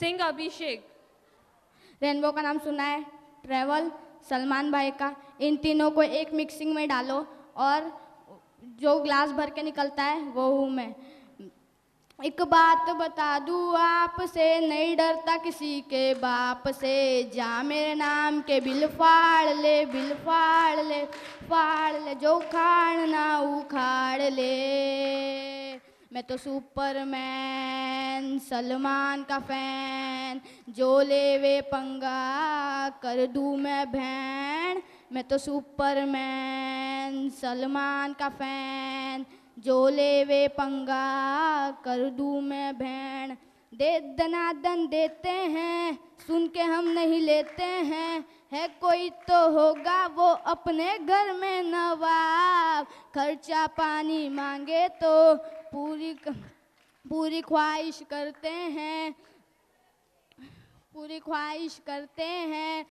सिंह अभिषेक rainbow का नाम सुना है ट्रेवल सलमान भाई का इन तीनों को एक मिक्सिंग में डालो और जो ग्लास भर के निकलता है वो हूँ मैं एक बात बता दूँ आपसे नहीं डरता किसी के बाप से जा मेरे नाम के बिल फाड़ ले बिल फाड़ ले फाड़ ले जो ना उखाड़ ले मैं तो सुपरमैन सलमान का फैन जो ले वे पंगा कर दूँ मैं भैन मैं तो सुपरमैन सलमान का फैन जो ले वे पंगा कर दूँ मैं भैन दे दनादन देते हैं सुन के हम नहीं लेते हैं है कोई तो होगा वो अपने घर में नवाब खर्चा पानी मांगे तो पूरी पूरी ख्वाहिश करते हैं पूरी ख्वाहिश करते हैं